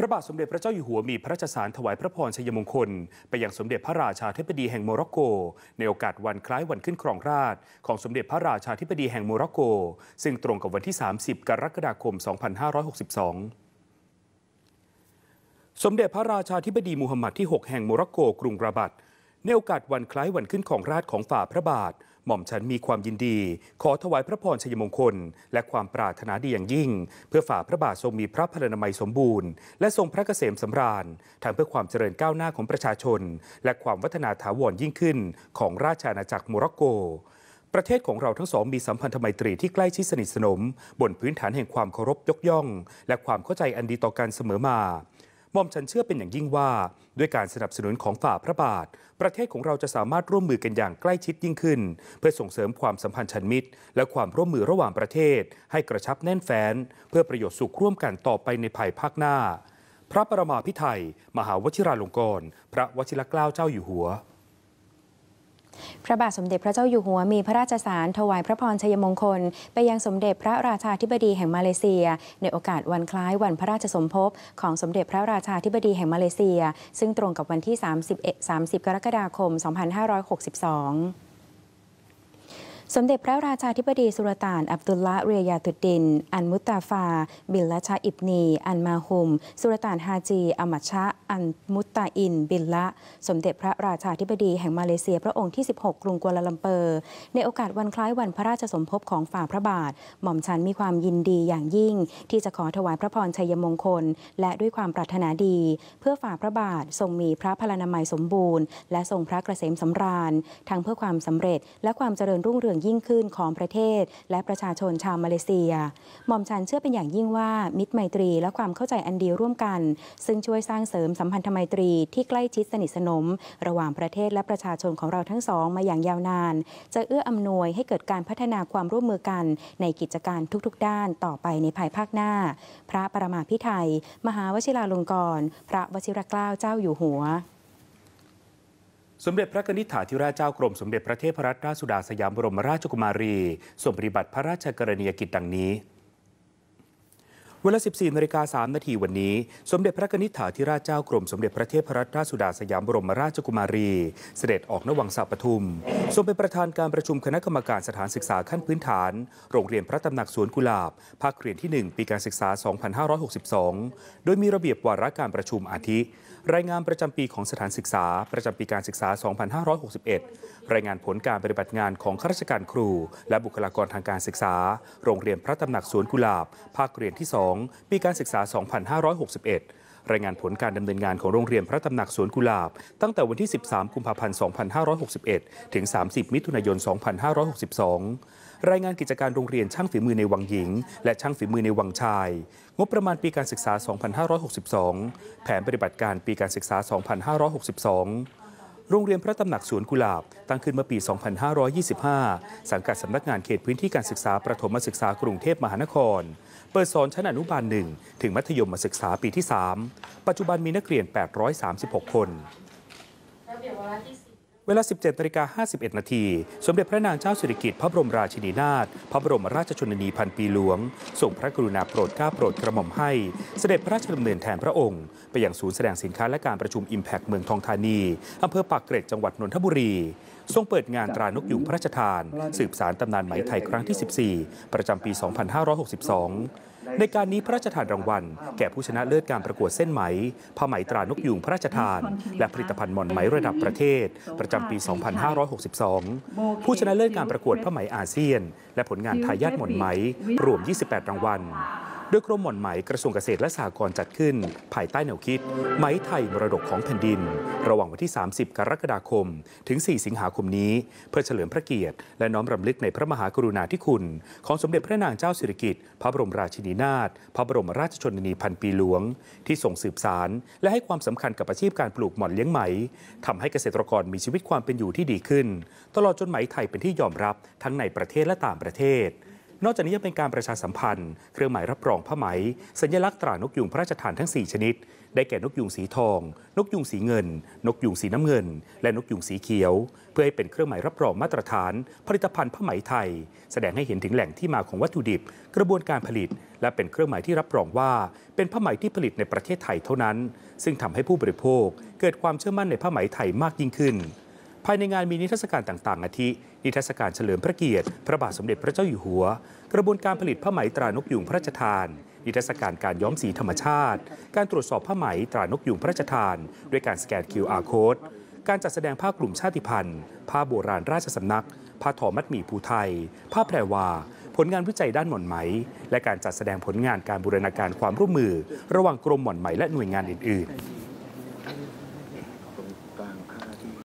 พระบาทสมเด็จพระเจ้าอยู่หัวมีพระราชสารถวายพระพรชัยมงคล ไปยังสมเด็จพระราชาธิบดีแห่งโมร็อกโกในโอกาสวันคล้ายวันขึ้นครองราช ของสมเด็จพระราชาธิบดีแห่งโมร็อกโก ซึ่งตรงกับวันที่ 30 กรกฎาคม 2562 สมเด็จพระราชาธิบดีมูฮัมหมัดที่ 6 แห่งโมร็อกโกกรุงราบัตในโอกาสวันคล้ายวันขึ้นของราชของฝ่าพระบาทหม่อมฉันมีความยินดีขอถวายพระพรชัยมงคล และความปรารถนาดีอย่างยิ่ง เพื่อฝ่าพระบาททรงมีพระพรานามัยสมบูรณ์และทรงพระเกษมสำราญทั้งเพื่อความเจริญก้าวหน้าของประชาชน และความวัฒนาถาวรยิ่งขึ้นของราชอาณาจักรโมร็อกโก ประเทศของเราทั้งสองมีสัมพันธไมตรีที่ใกล้ชิดสนิทสนม บนพื้นฐานแห่งความเคารพยกย่อง และความเข้าใจอันดีต่อกันเสมอมามอมฉันเชื่อเป็นอย่างยิ่งว่าด้วยการสนับสนุนของฝ่าพระบาท ประเทศของเราจะสามารถร่วมมือกันอย่างใกล้ชิดยิ่งขึ้น เพื่อส่งเสริมความสัมพันธ์ชันมิตรและความร่วมมือระหว่างประเทศ ให้กระชับแน่นแฟ้นเพื่อประโยชน์สุขร่วมกันต่อไปในภายภาคหน้า พระประมาพิไทยมหาวชิราลงกรณ์พระวชิรเกล้าเจ้าอยู่หัวพระบาทสมเด็จพระเจ้าอยู่หัวมีพระราชสารถวายพระพรชัยมงคล ไปยังสมเด็จพระราชาธิบดีแห่งมาเลเซีย ในโอกาสวันคล้ายวันพระราชสมภพของสมเด็จพระราชาธิบดีแห่งมาเลเซีย ซึ่งตรงกับวันที่31 30กรกฎาคม2562สมเด็จพระราชาธิบดีสุลต่าน อับดุลละเรียยาตุดิน อันมุตตาฟา บิลละชาอิบนี อันมาฮุม สุลต่านฮาจีอามัชะ อันมุตตาอิน บิลละสมเด็จพระราชาธิบดีแห่งมาเลเซียพระองค์ที่ 16 กรุงกัวลาลัมเปอร์ ในโอกาสวันคล้ายวันพระราชสมภพของฝ่าพระบาท หม่อมฉันมีความยินดีอย่างยิ่ง ที่จะขอถวายพระพรชัยมงคล และด้วยความปรารถนาดี เพื่อฝ่าพระบาททรงมีพระพลานามัยสมบูรณ์ และทรงพระกระเสมสำราญ ทั้งเพื่อความสำเร็จ และความเจริญรุ่งเรืองยยิ่งขึ้นของประเทศและประชาชนชาวมาเลเซีย หม่อมฉันเชื่อเป็นอย่างยิ่งว่ามิตรไมตรีและความเข้าใจอันดีร่วมกัน ซึ่งช่วยสร้างเสริมสัมพันธไมตรีที่ใกล้ชิดสนิทสนม ระหว่างประเทศและประชาชนของเราทั้งสองมาอย่างยาวนาน จะเอื้ออำนวยให้เกิดการพัฒนาความร่วมมือกันในกิจการทุกๆด้านต่อไปในภายภาคหน้า พระประมาพิไทยมหาวชิราลงกรณ์พระวชิรเกล้าเจ้าอยู่หัวสมเด็จพระนิธิถาธิราชเจ้ากรมสมเด็จพระเทพรัตนราชสุดาสยามบรมราชกุมารีส่งปฏิบัติพระราชกรณียกิจดังนี้เวลา14นาฬิกา3นาทีวันนี้ สมเด็จพระนิธิถาธิราชเจ้า กรมสมเด็จพระเทพรัตนราชสุดาสยามบรมราชกุมารี เสด็จออกนวังสาปทุมทรงเป็นประธานการประชุมคณะกรรมการสถานศึกษาขั้นพื้นฐาน โรงเรียนพระตำหนักสวนกุหลาบ ภาคเรียนที่ 1 ปีการศึกษา 2562 โดยมีระเบียบวาระการประชุมอาทิ รายงานประจำปีของสถานศึกษา ประจำปีการศึกษา 2561 รายงานผลการปฏิบัติงานของข้าราชการครูและบุคลากรทางการศึกษา โรงเรียนพระตำหนักสวนกุหลาบ ภาคเรียนที่ 2 2ปีการศึกษา2561รายงานผลการดำเนินงานของโรงเรียนพระตำหนักสวนกุหลาบ ตั้งแต่วันที่ 13 กุมภาพันธ์2561 ถึง 30 มิถุนายน 2562 รายงานกิจการโรงเรียนช่างฝีมือในวังหญิง และช่างฝีมือในวังชาย งบประมาณปีการศึกษา 2562 แผนปฏิบัติการปีการศึกษา 2562 โรงเรียนพระตำหนักสวนกุหลาบ ตั้งขึ้นเมื่อปี 2525 สังกัดสำนักงานเขตพื้นที่การศึกษาประถมศึกษากรุงเทพมหานครเปิดสอนชั้นอนุบาลหนึ่งถึงมัธยมศึกษาปีที่ 3 ปัจจุบันมีนักเรียน 836 คน เวลา 17นาฬิกา51 นาที สมเด็จพระนางเจ้าสิริกิติ์พระบรมราชินีนาถ พระบรมราชชนนีพันปีหลวง ส่งพระกรุณาโปรดเกล้าโปรดกระหม่อมให้เสด็จพระราชดำเนินแทนพระองค์ไปยังศูนย์แสดงสินค้าและการประชุม Impact เมืองทองธานี อำเภอปากเกร็ด จังหวัดนนทบุรีทรงเปิดงานตรานกยุงพระราชทาน สืบสารตำนานไหมไทยครั้งที่ 14 ประจำปี 2562 ในการนี้พระราชทานรางวัลแก่ผู้ชนะเลิศการประกวดเส้นไหมผ้าไหมตรานกยุงพระราชทานและผลิตภัณฑ์หมอนไหมระดับประเทศ ประจำปี 2562 ผู้ชนะเลิศการประกวดผ้าไหมอาเซียน และผลงานทายาทหมอนไหมรวม 28 รางวัลดยกรมหม่อนไหมกระทรวงเกษตรและสหกรณ์จัดขึ้น ภายใต้แนวคิด ไหมไทย มรดกของแผ่นดิน ระหว่างวันที่ 30 กรกฎาคม ถึง 4 สิงหาคมนี้ เพื่อเฉลิมพระเกียรติ และน้อมรำลึกในพระมหากรุณาธิคุณ ของสมเด็จพระนางเจ้าสิริกิติ์พระบรมราชินีนาถพระบรมราชชนนีพันปีหลวง ที่ส่งสืบสารและให้ความสำคัญกับอาชีพการปลูกหม่อนเลี้ยงไหมทำให้เกษตรกรมีชีวิตความเป็นอยู่ที่ดีขึ้น ตลอดจนไหมไทยเป็นที่ยอมรับ ทั้งในประเทศและต่างประเทศนอกจากนี้ยังเป็นการประชาสัมพันธ์เครื่องหมายรับรองผ้าไหมสัญลักษณ์ตรานกยุงพระราชทานทั้ง 4 ชนิด ได้แก่นกยุงสีทอง นกยุงสีเงิน นกยุงสีน้ำเงิน และนกยุงสีเขียว เพื่อให้เป็นเครื่องหมายรับรองมาตรฐาน ผลิตภัณฑ์ผ้าไหมไทย แสดงให้เห็นถึงแหล่งที่มาของวัตถุดิบ กระบวนการผลิตและเป็นเครื่องหมายที่รับรองว่า เป็นผ้าไหมที่ผลิตในประเทศไทยเท่านั้น ซึ่งทำให้ผู้บริโภคเกิดความเชื่อมั่นในผ้าไหมไทยมากยิ่งขึ้นภายในงานมีนิทรรศการต่าง ๆ อาทิ นิทรรศการเฉลิมพระเกียรติ พระบาทสมเด็จพระเจ้าอยู่หัว กระบวนการผลิตผ้าไหมตรานกยุงพระราชทาน นิทรรศการการย้อมสีธรรมชาติ การตรวจสอบผ้าไหมตรานกยุงพระราชทาน ด้วยการสแกน QR code การจัดแสดงผ้ากลุ่มชาติพันธุ์ผ้าโบราณราชสำนัก ผ้าทอมัดหมี่ภูไทยผ้าแพรวาผลงานวิจัยด้านหม่อนไหม และการจัดแสดงผลงานการบูรณาการความร่วมมือ ระหว่างกรมหม่อนไหมและหน่วยงานอื่นๆ